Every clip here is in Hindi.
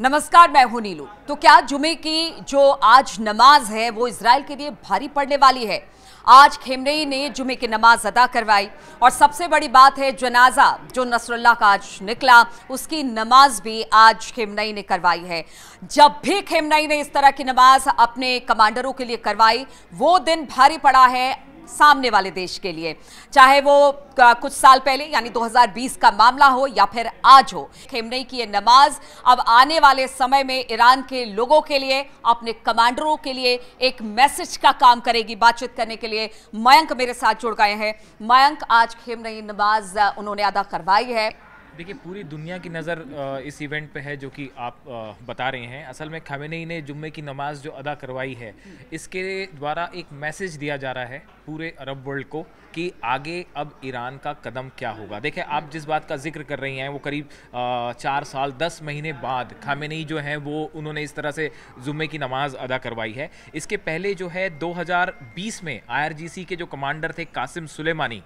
नमस्कार मैं हूं नीलू तो क्या जुमे की जो आज नमाज है वो इसराइल के लिए भारी पड़ने वाली है आज खेमनेई ने जुमे की नमाज अदा करवाई और सबसे बड़ी बात है जनाजा जो नसरुल्ला का आज निकला उसकी नमाज भी आज खेमनई ने करवाई है जब भी खेमनई ने इस तरह की नमाज अपने कमांडरों के लिए करवाई वो दिन भारी पड़ा है सामने वाले देश के लिए चाहे वो कुछ साल पहले यानी 2020 का मामला हो या फिर आज हो खेमने की ये नमाज अब आने वाले समय में ईरान के लोगों के लिए अपने कमांडरों के लिए एक मैसेज का काम करेगी बातचीत करने के लिए मयंक मेरे साथ जुड़ गए हैं मयंक आज खेमनई नमाज उन्होंने अदा करवाई है देखिए पूरी दुनिया की नज़र इस इवेंट पे है जो कि आप बता रहे हैं असल में खामेनेई ने जुम्मे की नमाज जो अदा करवाई है इसके द्वारा एक मैसेज दिया जा रहा है पूरे अरब वर्ल्ड को कि आगे अब ईरान का कदम क्या होगा देखें आप जिस बात का जिक्र कर रही हैं वो करीब चार साल दस महीने बाद खामिनी जो हैं वो उन्होंने इस तरह से जुम्मे की नमाज अदा करवाई है इसके पहले जो है 2020 में आईआरजीसी के जो कमांडर थे कासिम सुलेमानी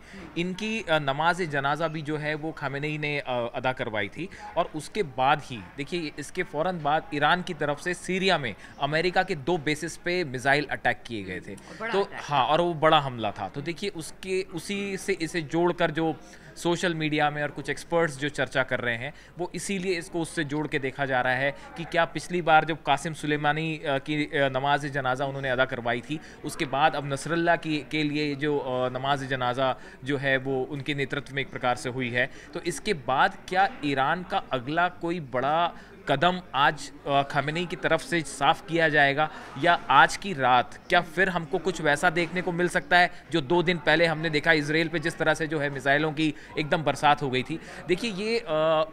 इनकी नमाज जनाजा भी जो है वो खामिनी ने अदा करवाई थी और उसके बाद ही देखिए इसके फ़ौर बाद ईरान की तरफ से सीरिया में अमेरिका के दो बेसिस पे मिज़ाइल अटैक किए गए थे तो हाँ और वो बड़ा हमला था तो देखिए उसके उसी से इसे जोड़कर जो सोशल मीडिया में और कुछ एक्सपर्ट्स जो चर्चा कर रहे हैं वो इसीलिए इसको उससे जोड़ के देखा जा रहा है कि क्या पिछली बार जब कासिम सुलेमानी की नमाज जनाजा उन्होंने अदा करवाई थी उसके बाद अब नसरल्ला की के लिए जो नमाज जनाजा जो है वो उनके नेतृत्व में एक प्रकार से हुई है तो इसके बाद क्या ईरान का अगला कोई बड़ा कदम आज खमनी की तरफ से साफ किया जाएगा या आज की रात क्या फिर हमको कुछ वैसा देखने को मिल सकता है जो दो दिन पहले हमने देखा इसराइल पे जिस तरह से जो है मिसाइलों की एकदम बरसात हो गई थी देखिए ये आ,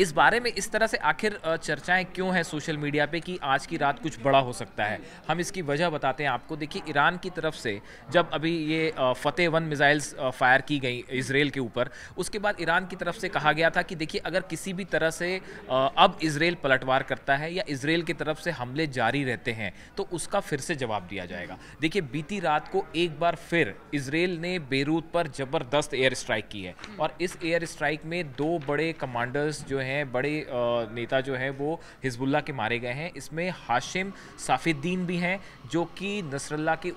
इस बारे में इस तरह से आखिर चर्चाएं क्यों हैं सोशल मीडिया पे कि आज की रात कुछ बड़ा हो सकता है हम इसकी वजह बताते हैं आपको देखिए ईरान की तरफ से जब अभी ये फ़तेह वन मिज़ाइल्स फायर की गई इसराइल के ऊपर उसके बाद ईरान की तरफ से कहा गया था कि देखिए अगर किसी भी तरह से अब इसराइल पलटवार करता है या इसराइल की तरफ से हमले जारी रहते हैं तो उसका फिर से जवाब दिया जाएगा देखिए बीती रात को एक बार फिर इसराइल ने बेरूत पर ज़बरदस्त एयर स्ट्राइक की है और इस एयर स्ट्राइक में दो बड़े कमांडर्स जो हैं बड़े नेता जो है वो हिजबुल्ला के मारे गए हैं इसमें हाशिम साफिद्दीन भी हैं जो कि नसरल्ला के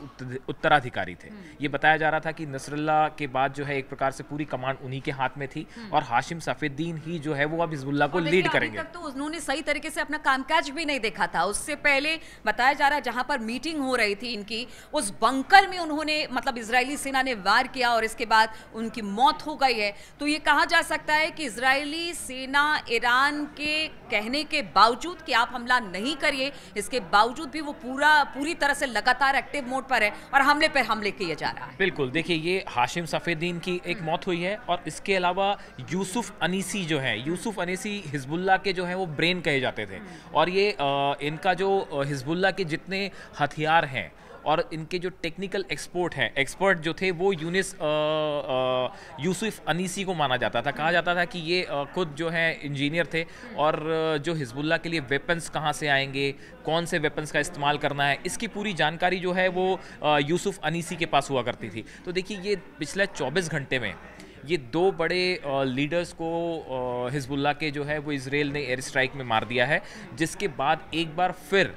उत्तराधिकारी थे हम्म। ये बताया जा रहा था कि नसरल्ला के बाद जो है एक प्रकार से पूरी कमांड उन्हीं के हाथ में थी हम्म। और हाशिम साफिद्दीन ही जो है वो अब हिजबुल्ला को लीड करेंगे तक तो उन्होंने सही तरीके से अपना कामकाज भी नहीं देखा था उससे पहले बताया जा रहा है जहां पर मीटिंग हो रही थी इनकी उस बंकर में उन्होंने मतलब इसराइली सेना ने वार किया और इसके बाद उनकी मौत हो गई है तो ये कहा जा सकता है कि इसराइली सेना ईरान के कहने के बावजूद कि आप हमला नहीं करिए इसके बावजूद भी वो पूरा पूरी तरह से लगातार एक्टिव मोड पर है और हमले पर हमले किए जा रहा है बिल्कुल देखिए ये हाशिम सफेदीन की एक हम्म। मौत हुई है और इसके अलावा यूसुफ अनीसी जो है यूसुफ अनीसी हिजबुल्ला के जो है वो ब्रेन कहे जाते थे हम्म। और ये आ, इनका जो हिजबुल्ला के जितने हथियार हैं और इनके जो टेक्निकल एक्सपोर्ट हैं एक्सपर्ट जो थे वो यूनिस यूसुफ अनीसी को माना जाता था कहा जाता था कि ये खुद जो है इंजीनियर थे और जो हिजबुल्ला के लिए वेपन्स कहाँ से आएंगे कौन से वेपन्स का इस्तेमाल करना है इसकी पूरी जानकारी जो है वो यूसुफ अनीसी के पास हुआ करती थी तो देखिए ये पिछले चौबीस घंटे में ये दो बड़े लीडर्स को हिजबुल्ला के जो है वो इसराइल ने एयर स्ट्राइक में मार दिया है जिसके बाद एक बार फिर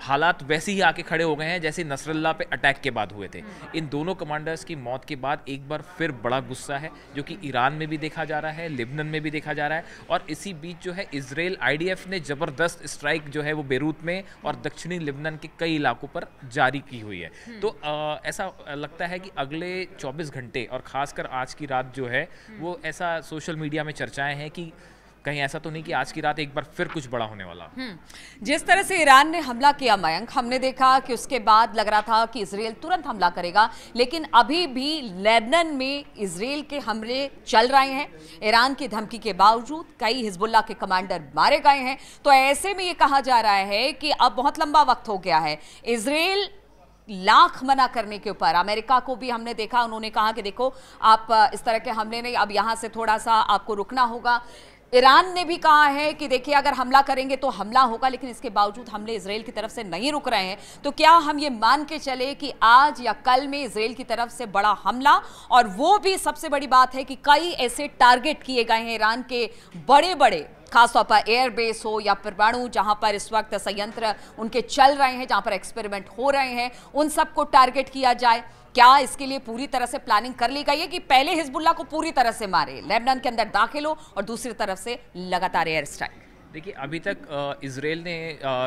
हालात वैसे ही आके खड़े हो गए हैं जैसे नसरल्ला पे अटैक के बाद हुए थे इन दोनों कमांडर्स की मौत के बाद एक बार फिर बड़ा गुस्सा है जो कि ईरान में भी देखा जा रहा है लिबनन में भी देखा जा रहा है और इसी बीच जो है इसराइल आई ने ज़बरदस्त स्ट्राइक जो है वो बेरूत में और दक्षिणी लिबनन के कई इलाकों पर जारी की हुई है हम्म। तो आ, ऐसा लगता है कि अगले चौबीस घंटे और ख़ासकर आज की रात जो है वो ऐसा सोशल मीडिया में चर्चाएँ हैं कि कहीं ऐसा तो नहीं कि आज की रात एक बार फिर कुछ बड़ा होने वाला हम्म। जिस तरह से ईरान ने हमला किया मयंक हमने देखा कि उसके बाद लग रहा था कि इसराइल तुरंत हमला करेगा लेकिन अभी भी लेबनन में इसराइल के हमले चल रहे हैं ईरान की धमकी के बावजूद कई हिजबुल्ला के कमांडर मारे गए हैं तो ऐसे में ये कहा जा रहा है कि अब बहुत लंबा वक्त हो गया है इसराइल लाख मना करने के ऊपर अमेरिका को भी हमने देखा उन्होंने कहा कि देखो आप इस तरह के हमले नहीं अब यहां से थोड़ा सा आपको रुकना होगा ईरान ने भी कहा है कि देखिए अगर हमला करेंगे तो हमला होगा लेकिन इसके बावजूद हमले इसराइल की तरफ से नहीं रुक रहे हैं तो क्या हम ये मान के चले कि आज या कल में इसराइल की तरफ से बड़ा हमला और वो भी सबसे बड़ी बात है कि कई ऐसे टारगेट किए गए हैं ईरान के बड़े बड़े खासतौर पर एयरबेस हो या परमाणु जहां पर इस वक्त संयंत्र उनके चल रहे हैं जहां पर एक्सपेरिमेंट हो रहे हैं उन सबको टारगेट किया जाए क्या इसके लिए पूरी तरह से प्लानिंग कर ली गई है कि पहले हिजबुल्ला को पूरी तरह से मारे लेबनान के अंदर दाखिल हो और दूसरी तरफ से लगातार एयर स्ट्राइक देखिए अभी तक इसराइल ने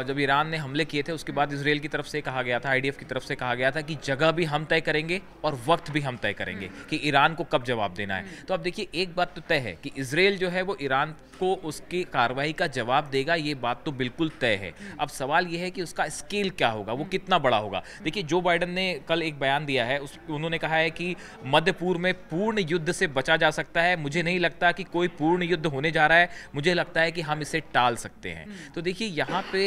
जब ईरान ने हमले किए थे उसके बाद इसराइल की तरफ से कहा गया था आईडीएफ की तरफ से कहा गया था कि जगह भी हम तय करेंगे और वक्त भी हम तय करेंगे हम्म। कि ईरान को कब जवाब देना है हम्म। तो अब देखिए एक बात तो तय है कि इसराइल जो है वो ईरान को उसकी कार्रवाई का जवाब देगा ये बात तो बिल्कुल तय है हम्म। अब सवाल यह है कि उसका स्केल क्या होगा वो कितना बड़ा होगा देखिए जो बाइडन ने कल एक बयान दिया है उस उन्होंने कहा है कि मध्य पूर्व में पूर्ण युद्ध से बचा जा सकता है मुझे नहीं लगता कि कोई पूर्ण युद्ध होने जा रहा है मुझे लगता है कि हम इसे टाल सकते हैं हम्म। तो देखिए यहाँ पे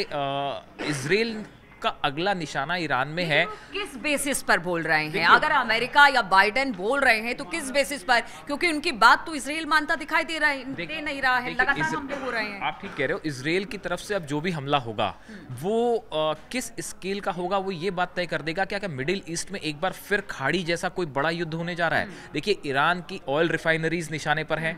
इसराइल का अगला निशाना ईरान में है किस बेसिस पर बोल रहे हैं अगर अमेरिका या बाइडेन बोल रहे हैं तो किस बेसिस पर क्योंकि उनकी बात तो इसराइल मानता दिखाई दे रहा है दे नहीं रहा है लगातार हमले हो रहे हैं आप ठीक कह रहे हो इसराइल की तरफ से अब जो भी हमला होगा हम्म। वो आ, किस स्केल का होगा वो ये बात तय कर देगा क्या क्या मिडिल ईस्ट में एक बार फिर खाड़ी जैसा कोई बड़ा युद्ध होने जा रहा है हम्म। देखिए ईरान की ऑयल रिफाइनरीज निशाने पर है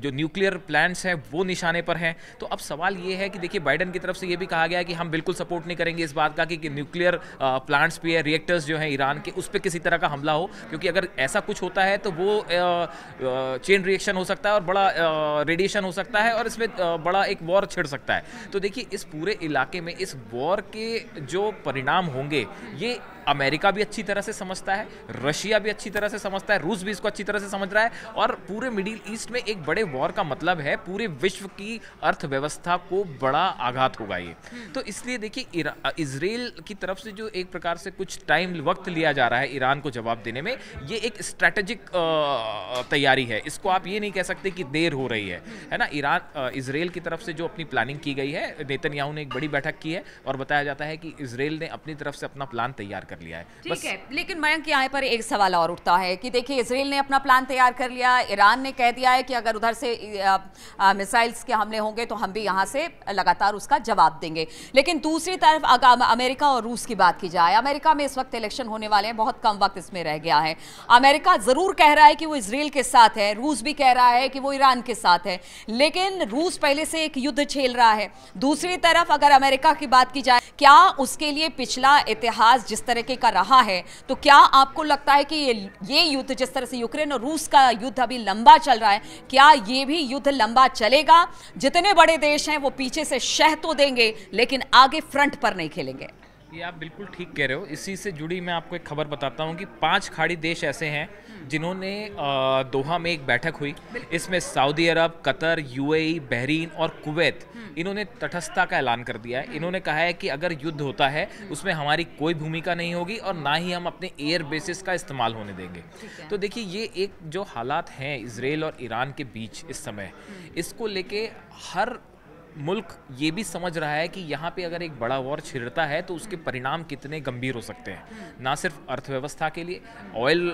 जो न्यूक्लियर प्लांट्स हैं वो निशाने पर हैं तो अब सवाल ये है कि देखिए बाइडन की तरफ से ये भी कहा गया कि हम बिल्कुल सपोर्ट नहीं करेंगे इस बात का कि, न्यूक्लियर प्लांट्स है रिएक्टर्स जो हैं ईरान के उस पर किसी तरह का हमला हो क्योंकि अगर ऐसा कुछ होता है तो वो चेन रिएक्शन हो सकता है और बड़ा रेडिएशन हो सकता है और इसमें बड़ा एक वॉर छिड़ सकता है तो देखिए इस पूरे इलाके में इस वॉर के जो परिणाम होंगे ये अमेरिका भी अच्छी तरह से समझता है रशिया भी अच्छी तरह से समझता है रूस भी इसको अच्छी तरह से समझ रहा है और पूरे मिडिल ईस्ट में एक बड़े वॉर का मतलब है पूरे विश्व की अर्थव्यवस्था को बड़ा आघात होगा ये तो इसलिए देखिए इसराइल की तरफ से जो एक प्रकार से कुछ टाइम वक्त लिया जा रहा है ईरान को जवाब देने में ये एक स्ट्रैटेजिक तैयारी है इसको आप ये नहीं कह सकते कि देर हो रही है है ना ईरान इसराइल की तरफ से जो अपनी प्लानिंग की गई है नेतन ने एक बड़ी बैठक की है और बताया जाता है कि इसराइल ने अपनी तरफ से अपना प्लान तैयार कर लिया है ठीक बस... है लेकिन मयंक यहाँ पर एक सवाल और उठता है कि देखिए इसराइल ने अपना प्लान तैयार कर लिया ईरान ने कह दिया है कि अगर उधर से मिसाइल्स के हमले होंगे तो हम भी यहाँ से लगातार उसका जवाब देंगे लेकिन दूसरी तरफ अगर अमेरिका और रूस की बात की जाए अमेरिका में इस वक्त इलेक्शन होने वाले हैं बहुत कम वक्त इसमें रह गया है अमेरिका ज़रूर कह रहा है कि वो इसराइल के साथ है रूस भी कह रहा है कि वो ईरान के साथ है लेकिन रूस पहले से एक युद्ध छेल रहा है दूसरी तरफ अगर अमेरिका की बात की जाए क्या उसके लिए पिछला इतिहास जिस तरह तरीके का रहा है तो क्या आपको लगता है कि ये ये युद्ध जिस तरह से यूक्रेन और रूस का युद्ध अभी लंबा चल रहा है क्या ये भी युद्ध लंबा चलेगा जितने बड़े देश हैं वो पीछे से शह तो देंगे लेकिन आगे फ्रंट पर नहीं खेलेंगे ये आप बिल्कुल ठीक कह रहे हो इसी से जुड़ी मैं आपको एक खबर बताता हूँ कि पांच खाड़ी देश ऐसे हैं जिन्होंने दोहा में एक बैठक हुई इसमें Saudi Arab Qatar UAE Bahrain और कुवैत हम्म। इन्होंने तटस्थता का ऐलान कर दिया है हम्म। इन्होंने कहा है कि अगर युद्ध होता है हम्म। उसमें हमारी कोई भूमिका नहीं होगी और ना ही हम अपने एयर बेसिस का इस्तेमाल होने देंगे तो देखिए ये एक जो हालात हैं इसराइल और ईरान के बीच इस समय इसको लेके हर मुल्क ये भी समझ रहा है कि यहाँ पे अगर एक बड़ा वॉर छिड़ता है तो उसके परिणाम कितने गंभीर हो सकते हैं ना सिर्फ अर्थव्यवस्था के लिए ऑयल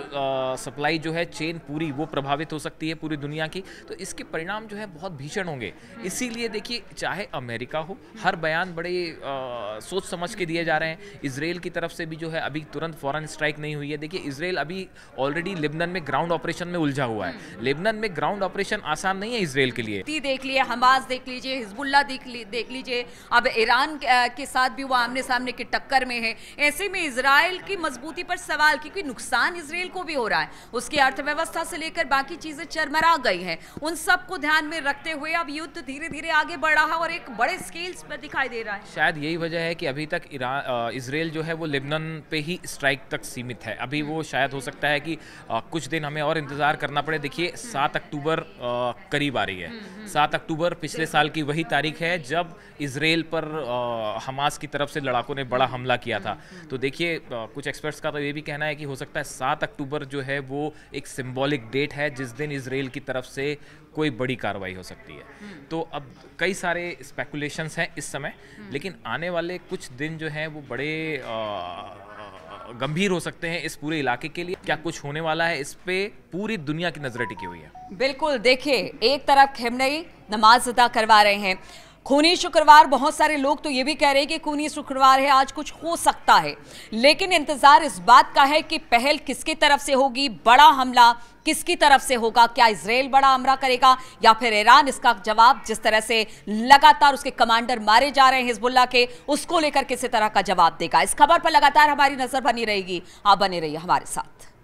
सप्लाई जो है चेन पूरी वो प्रभावित हो सकती है पूरी दुनिया की तो इसके परिणाम जो है बहुत भीषण होंगे इसीलिए देखिए चाहे अमेरिका हो हर बयान बड़े आ, सोच समझ के दिए जा रहे हैं इसराइल की तरफ से भी जो है अभी तुरंत फॉरन स्ट्राइक नहीं हुई है देखिए इसराइल अभी ऑलरेडी लेबनन में ग्राउंड ऑपरेशन में उलझा हुआ है लेबनन में ग्राउंड ऑपरेशन आसान नहीं है इसराइल के लिए देख लिए हमास देख लीजिए हिजबुल हिजबुल्ला देख ली देख लीजिए अब ईरान के साथ भी वो आमने सामने की टक्कर में है ऐसे में इसराइल की मजबूती पर सवाल क्योंकि नुकसान इसराइल को भी हो रहा है उसकी अर्थव्यवस्था से लेकर बाकी चीज़ें चरमरा गई हैं उन सब को ध्यान में रखते हुए अब युद्ध धीरे धीरे आगे बढ़ रहा है और एक बड़े स्केल्स पर दिखाई दे रहा है शायद यही वजह है कि अभी तक ईरान इसराइल जो है वो लेबनन पे ही स्ट्राइक तक सीमित है अभी वो शायद हो सकता है कि आ, कुछ दिन हमें और इंतज़ार करना पड़े देखिए सात अक्टूबर करीब आ रही है हम्म, हम्म। सात अक्टूबर पिछले साल की वही तारीख तारीख है जब इसराइल पर आ, हमास की तरफ से लड़ाकों ने बड़ा हमला किया था हम्म, हम्म। तो देखिए कुछ एक्सपर्ट्स का तो ये भी कहना है कि हो सकता है सात अक्टूबर जो है वो एक सिम्बॉलिक डेट है जिस दिन इसराइल की तरफ से कोई बड़ी कार्रवाई हो सकती है हम्म। तो अब कई सारे स्पेकुलेशंस हैं इस समय लेकिन आने वाले कुछ दिन जो हैं वो बड़े आ, गंभीर हो सकते हैं इस पूरे इलाके के लिए क्या कुछ होने वाला है इस पे पूरी दुनिया की नजरें टिकी हुई है बिल्कुल देखिए एक तरफ खेमनई नमाज अदा करवा रहे हैं खूनी शुक्रवार बहुत सारे लोग तो ये भी कह रहे हैं कि खूनी शुक्रवार है आज कुछ हो सकता है लेकिन इंतजार इस बात का है कि पहल किसकी तरफ से होगी बड़ा हमला किसकी तरफ से होगा क्या इसराइल बड़ा हमला करेगा या फिर ईरान इसका जवाब जिस तरह से लगातार उसके कमांडर मारे जा रहे हैं हिजबुल्ला के उसको लेकर किसी तरह का जवाब देगा इस खबर पर लगातार हमारी नजर बनी रहेगी आप बने रहिए हमारे साथ